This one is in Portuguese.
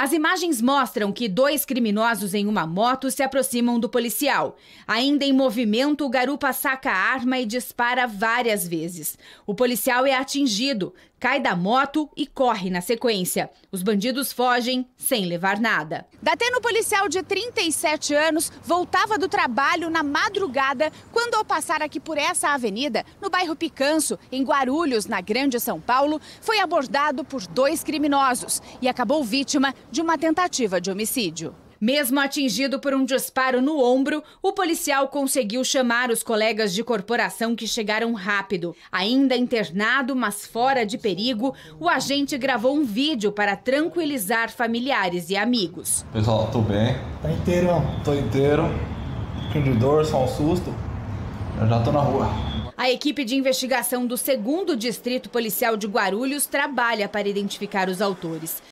As imagens mostram que dois criminosos em uma moto se aproximam do policial. Ainda em movimento, o garupa saca a arma e dispara várias vezes. O policial é atingido, cai da moto e corre na sequência. Os bandidos fogem sem levar nada. Dateno policial de 37 anos voltava do trabalho na madrugada quando, ao passar aqui por essa avenida, no bairro Picanço, em Guarulhos, na Grande São Paulo, foi abordado por dois criminosos e acabou vítima de uma tentativa de homicídio. Mesmo atingido por um disparo no ombro, o policial conseguiu chamar os colegas de corporação que chegaram rápido. Ainda internado, mas fora de perigo, o agente gravou um vídeo para tranquilizar familiares e amigos. Pessoal, tô bem. Tá inteiro, Tô inteiro. Fiquei de dor, só um susto. Eu já tô na rua. A equipe de investigação do 2 Distrito Policial de Guarulhos trabalha para identificar os autores.